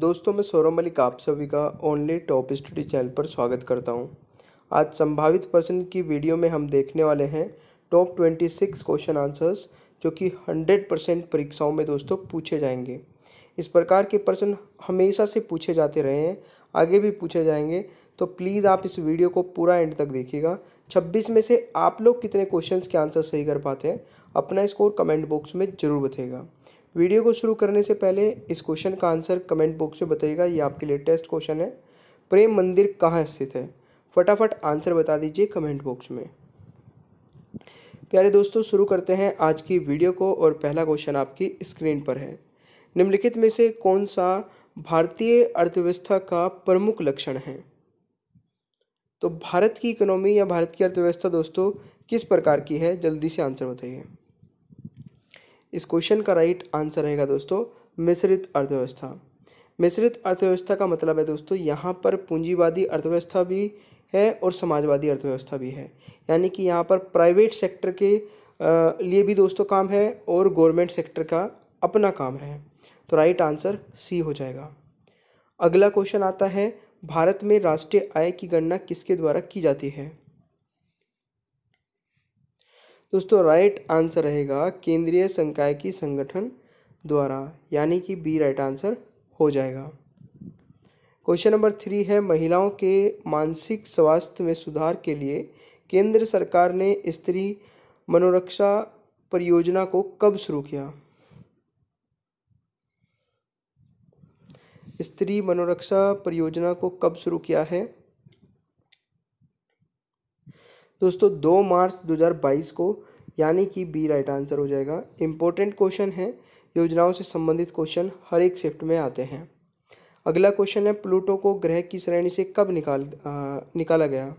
दोस्तों मैं सौरभ मलिक आप सभी का ओनली टॉप स्टडी चैनल पर स्वागत करता हूं। आज संभावित प्रश्न की वीडियो में हम देखने वाले हैं top twenty six question answers जो कि हंड्रेड परसेंट परीक्षाओं में दोस्तों पूछे जाएंगे इस प्रकार के प्रश्न हमेशा से पूछे जाते रहे हैं आगे भी पूछे जाएंगे तो प्लीज़ आप इस वीडियो को पूरा एंड तक देखिएगा छब्बीस में से आप लोग कितने क्वेश्चन के आंसर सही कर पाते हैं अपना स्कोर कमेंट बॉक्स में ज़रूर बताइएगा वीडियो को शुरू करने से पहले इस क्वेश्चन का आंसर कमेंट बॉक्स में बताइएगा ये आपके लिए टेस्ट क्वेश्चन है प्रेम मंदिर कहाँ स्थित है फटाफट आंसर बता दीजिए कमेंट बॉक्स में प्यारे दोस्तों शुरू करते हैं आज की वीडियो को और पहला क्वेश्चन आपकी स्क्रीन पर है निम्नलिखित में से कौन सा भारतीय अर्थव्यवस्था का प्रमुख लक्षण है तो भारत की इकोनॉमी या भारत की अर्थव्यवस्था दोस्तों किस प्रकार की है जल्दी से आंसर बताइए इस क्वेश्चन का राइट आंसर रहेगा दोस्तों मिश्रित अर्थव्यवस्था मिश्रित अर्थव्यवस्था का मतलब है दोस्तों यहाँ पर पूंजीवादी अर्थव्यवस्था भी है और समाजवादी अर्थव्यवस्था भी है यानी कि यहाँ पर प्राइवेट सेक्टर के लिए भी दोस्तों काम है और गवर्नमेंट सेक्टर का अपना काम है तो राइट आंसर सी हो जाएगा अगला क्वेश्चन आता है भारत में राष्ट्रीय आय की गणना किसके द्वारा की जाती है दोस्तों राइट आंसर रहेगा केंद्रीय संकाय की संगठन द्वारा यानी कि बी राइट आंसर हो जाएगा क्वेश्चन नंबर थ्री है महिलाओं के मानसिक स्वास्थ्य में सुधार के लिए केंद्र सरकार ने स्त्री मनोरक्षा परियोजना को कब शुरू किया स्त्री मनोरक्षा परियोजना को कब शुरू किया है दोस्तों दो मार्च 2022 को यानी कि बी राइट आंसर हो जाएगा इम्पोर्टेंट क्वेश्चन है योजनाओं से संबंधित क्वेश्चन हर एक शिफ्ट में आते हैं अगला क्वेश्चन है प्लूटो को ग्रह की श्रेणी से कब निकाल आ, निकाला गया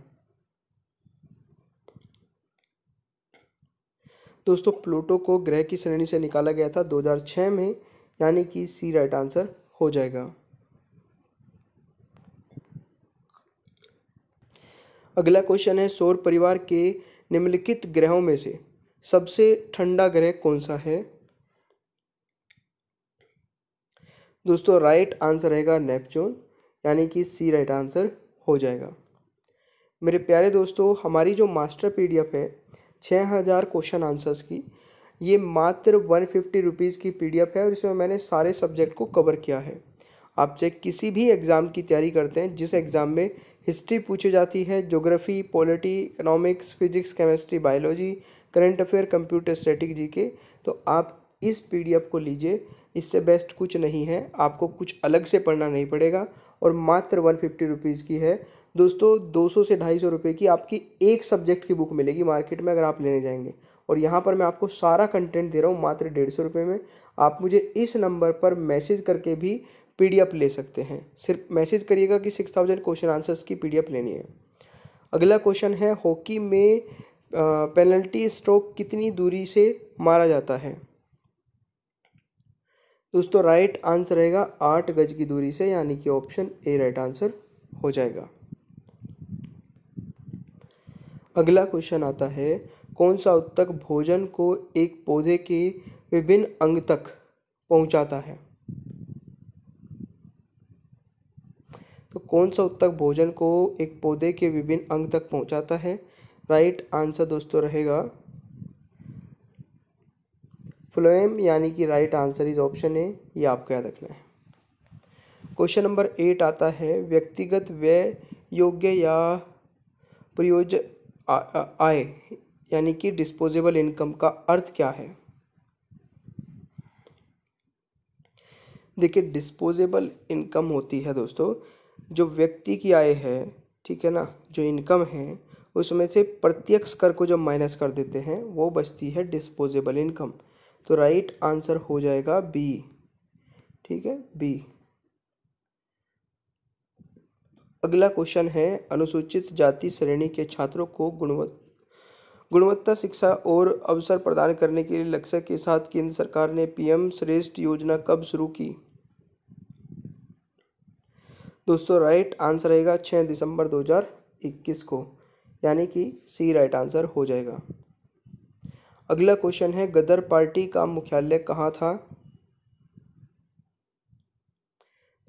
दोस्तों प्लूटो को ग्रह की श्रेणी से निकाला गया था 2006 में यानी कि सी राइट आंसर हो जाएगा अगला क्वेश्चन है सौर परिवार के निम्नलिखित ग्रहों में से सबसे ठंडा ग्रह कौन सा है दोस्तों राइट आंसर रहेगा नेपच्यून यानी कि सी राइट आंसर हो जाएगा मेरे प्यारे दोस्तों हमारी जो मास्टर पीडीएफ है छः हज़ार क्वेश्चन आंसर्स की ये मात्र वन फिफ्टी रुपीज़ की पीडीएफ है और इसमें मैंने सारे सब्जेक्ट को कवर किया है आपसे किसी भी एग्ज़ाम की तैयारी करते हैं जिस एग्ज़ाम में हिस्ट्री पूछी जाती है geography polity economics physics chemistry biology current affair computer static G K तो आप इस पी को लीजिए इससे बेस्ट कुछ नहीं है आपको कुछ अलग से पढ़ना नहीं पड़ेगा और मात्र वन फिफ्टी रुपीज़ की है दोस्तों सौ से ढाई सौ रुपये की आपकी एक सब्जेक्ट की बुक मिलेगी मार्केट में अगर आप लेने जाएंगे और यहाँ पर मैं आपको सारा कंटेंट दे रहा हूँ मात्र डेढ़ सौ रुपये में आप मुझे इस नंबर पर मैसेज करके भी पीडीएफ ले सकते हैं सिर्फ मैसेज करिएगा कि सिक्स थाउजेंड क्वेश्चन आंसर्स की पीडीएफ लेनी है अगला क्वेश्चन है हॉकी में पेनल्टी स्ट्रोक कितनी दूरी से मारा जाता है दोस्तों राइट आंसर रहेगा आठ गज की दूरी से यानी कि ऑप्शन ए राइट आंसर हो जाएगा अगला क्वेश्चन आता है कौन सा उत्तक भोजन को एक पौधे के विभिन्न अंग तक पहुंचाता है तो कौन सा उत्तक भोजन को एक पौधे के विभिन्न अंग तक पहुंचाता है राइट आंसर दोस्तों रहेगा फ्लोएम यानी कि right answer is option A ये आपको याद रखना है क्वेश्चन नंबर एट आता है व्यक्तिगत व्यय योग्य या प्रयोज आय यानी कि डिस्पोजेबल इनकम का अर्थ क्या है देखिए डिस्पोजेबल इनकम होती है दोस्तों जो व्यक्ति की आय है ठीक है ना जो इनकम है उसमें से प्रत्यक्ष कर को जब माइनस कर देते हैं वो बचती है डिस्पोजेबल इनकम तो राइट आंसर हो जाएगा बी ठीक है बी अगला क्वेश्चन है अनुसूचित जाति श्रेणी के छात्रों को गुणवत् गुणवत्ता शिक्षा और अवसर प्रदान करने के लिए लक्ष्य के साथ केंद्र सरकार ने पीएम श्रेष्ठ योजना कब शुरू की दोस्तों राइट आंसर रहेगा छः दिसंबर 2021 को यानी कि सी राइट आंसर हो जाएगा अगला क्वेश्चन है गदर पार्टी का मुख्यालय कहाँ था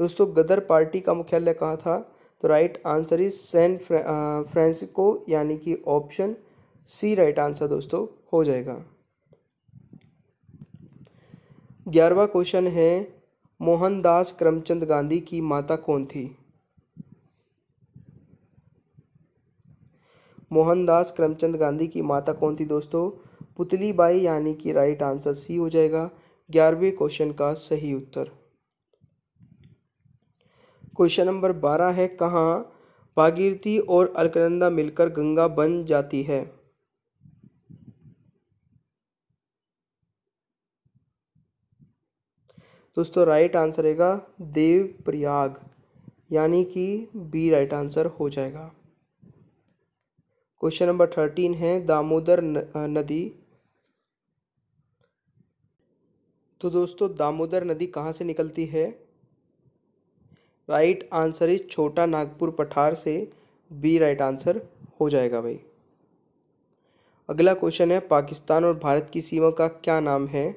दोस्तों गदर पार्टी का मुख्यालय कहाँ था तो right answer is San Francisco यानी कि ऑप्शन सी राइट आंसर दोस्तों हो जाएगा ग्यारहवा क्वेश्चन है मोहनदास करमचंद गांधी की माता कौन थी मोहनदास करमचंद गांधी की माता कौन थी दोस्तों पुतली बाई यानी कि राइट आंसर सी हो जाएगा ग्यारहवें क्वेश्चन का सही उत्तर क्वेश्चन नंबर बारह है कहाँ भागीरथी और अलकनंदा मिलकर गंगा बन जाती है दोस्तों राइट आंसर रहेगा देव प्रयाग यानी कि बी राइट आंसर हो जाएगा क्वेश्चन नंबर थर्टीन है दामोदर नदी तो दोस्तों दामोदर नदी कहाँ से निकलती है राइट आंसर इज छोटा नागपुर पठार से बी राइट आंसर हो जाएगा भाई अगला क्वेश्चन है पाकिस्तान और भारत की सीमा का क्या नाम है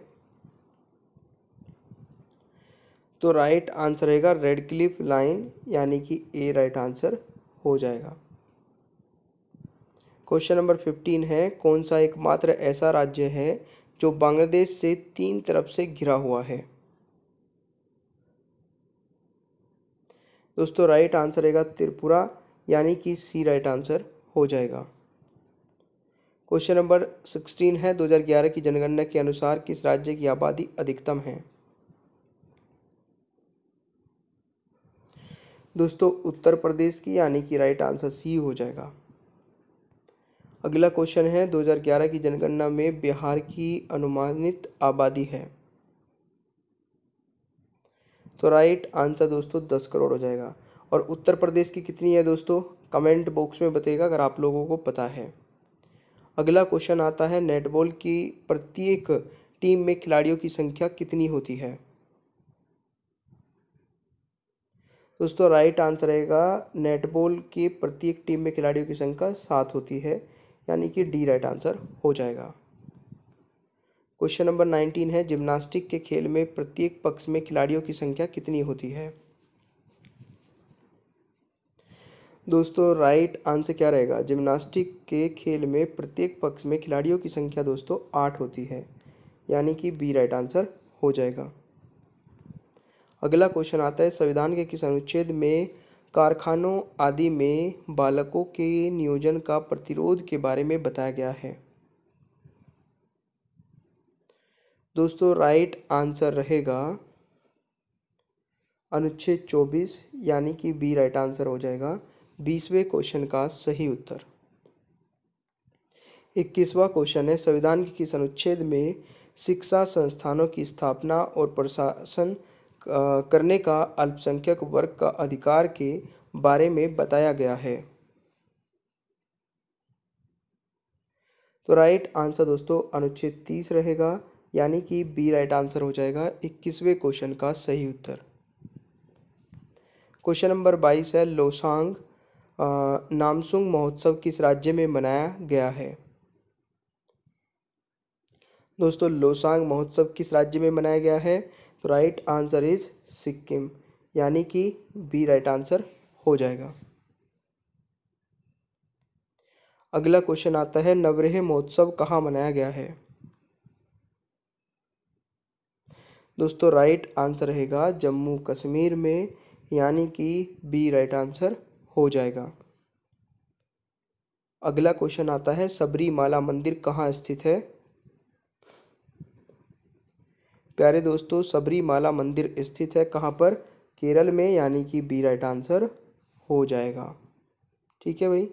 तो राइट आंसर रहेगा रेड क्लिफ लाइन यानी कि ए राइट आंसर हो जाएगा क्वेश्चन नंबर फिफ्टीन है कौन सा एकमात्र ऐसा राज्य है जो बांग्लादेश से तीन तरफ से घिरा हुआ है दोस्तों राइट आंसर रहेगा त्रिपुरा यानी कि सी राइट आंसर हो जाएगा क्वेश्चन नंबर सिक्सटीन है 2011 की जनगणना के अनुसार किस राज्य की आबादी अधिकतम है दोस्तों उत्तर प्रदेश की यानी कि राइट आंसर सी हो जाएगा अगला क्वेश्चन है 2011 की जनगणना में बिहार की अनुमानित आबादी है तो राइट आंसर दोस्तों दस करोड़ हो जाएगा और उत्तर प्रदेश की कितनी है दोस्तों कमेंट बॉक्स में बताइएगा अगर आप लोगों को पता है अगला क्वेश्चन आता है नेटबॉल की प्रत्येक टीम में खिलाड़ियों की संख्या कितनी होती है दोस्तों राइट आंसर रहेगा नेटबॉल की प्रत्येक टीम में खिलाड़ियों की संख्या सात होती है यानी कि डी राइट आंसर हो जाएगा क्वेश्चन नंबर नाइनटीन है जिम्नास्टिक के खेल में प्रत्येक पक्ष में खिलाड़ियों की संख्या कितनी होती है दोस्तों राइट आंसर क्या रहेगा जिम्नास्टिक के खेल में प्रत्येक पक्ष में खिलाड़ियों की संख्या दोस्तों आठ होती है यानी कि बी राइट आंसर हो जाएगा अगला क्वेश्चन आता है संविधान के किस अनुच्छेद में कारखानों आदि में बालकों के नियोजन का प्रतिरोध के बारे में बताया गया है दोस्तों राइट आंसर रहेगा अनुच्छेद 24 यानी कि बी राइट आंसर हो जाएगा बीसवें क्वेश्चन का सही उत्तर इक्कीसवा क्वेश्चन है संविधान के किस अनुच्छेद में शिक्षा संस्थानों की स्थापना और प्रशासन करने का अल्पसंख्यक वर्ग का अधिकार के बारे में बताया गया है तो राइट आंसर दोस्तों अनुच्छेद तीस रहेगा यानी कि बी राइट आंसर हो जाएगा इक्कीसवें क्वेश्चन का सही उत्तर क्वेश्चन नंबर बाईस है लोसांग नामसुंग महोत्सव किस राज्य में मनाया गया है दोस्तों लोसांग महोत्सव किस राज्य में मनाया गया है तो राइट आंसर इज सिक्किम यानी कि बी राइट आंसर हो जाएगा अगला क्वेश्चन आता है नवरेह महोत्सव कहाँ मनाया गया है दोस्तों राइट आंसर रहेगा जम्मू कश्मीर में यानी कि बी राइट आंसर हो जाएगा अगला क्वेश्चन आता है सबरीमाला मंदिर कहाँ स्थित है प्यारे दोस्तों सबरीमाला मंदिर स्थित है कहाँ पर केरल में यानी कि बी राइट आंसर हो जाएगा ठीक है भाई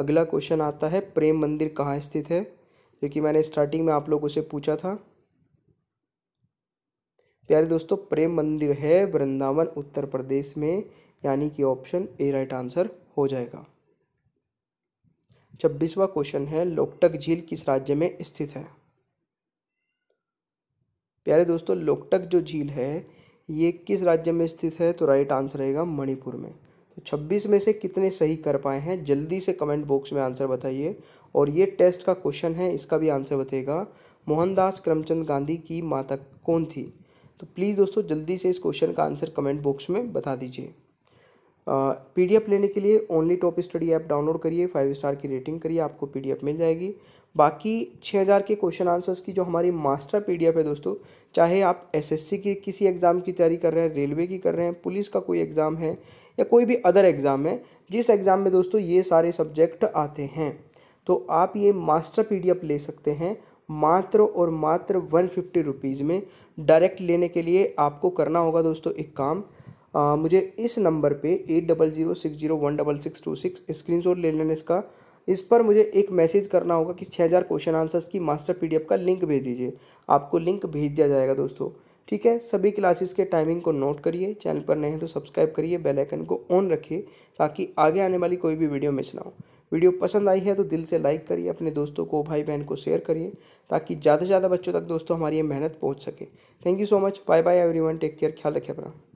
अगला क्वेश्चन आता है प्रेम मंदिर कहाँ स्थित है जो कि मैंने स्टार्टिंग में आप लोगों से पूछा था प्यारे दोस्तों प्रेम मंदिर है वृंदावन उत्तर प्रदेश में यानी कि ऑप्शन ए राइट आंसर हो जाएगा छब्बीसवा क्वेश्चन है लोकटक झील किस राज्य में स्थित है प्यारे दोस्तों लोकटक जो झील है ये किस राज्य में स्थित है तो राइट आंसर रहेगा मणिपुर में तो छब्बीस में से कितने सही कर पाए हैं जल्दी से कमेंट बॉक्स में आंसर बताइए और ये टेस्ट का क्वेश्चन है इसका भी आंसर बताइएगा मोहनदास करमचंद गांधी की माता कौन थी तो प्लीज़ दोस्तों जल्दी से इस क्वेश्चन का आंसर कमेंट बॉक्स में बता दीजिए पीडीएफ लेने के लिए only top study app download करिए फाइव स्टार की रेटिंग करिए आपको पीडीएफ मिल जाएगी बाकी 6000 के क्वेश्चन आंसर्स की जो हमारी मास्टर पीडीएफ है दोस्तों चाहे आप एसएससी की किसी एग्ज़ाम की तैयारी कर रहे हैं रेलवे की कर रहे हैं पुलिस का कोई एग्ज़ाम है या कोई भी अदर एग्ज़ाम है जिस एग्ज़ाम में दोस्तों ये सारे सब्जेक्ट आते हैं तो आप ये मास्टर पी ले सकते हैं मात्र और मात्र वन फिफ्टी रुपीज़ में डायरेक्ट लेने के लिए आपको करना होगा दोस्तों एक काम आ, मुझे इस नंबर पे eight double zero six zero one double six two six screen ले लेना इसका इस पर मुझे एक मैसेज करना होगा कि छः हज़ार क्वेश्चन आंसर्स की मास्टर पीडीएफ का लिंक भेज दीजिए आपको लिंक भेज दिया जाएगा दोस्तों ठीक है सभी क्लासेस के टाइमिंग को नोट करिए चैनल पर नए हैं तो सब्सक्राइब करिए बेल आइकन को ऑन रखिए ताकि आगे आने वाली कोई भी वीडियो मिस ना हो वीडियो पसंद आई है तो दिल से लाइक करिए अपने दोस्तों को भाई बहन को शेयर करिए ताकि ज़्यादा से ज़्यादा बच्चों तक दोस्तों हमारी ये मेहनत पहुँच सके thank you so much bye bye everyone take care ख्याल रखें अपना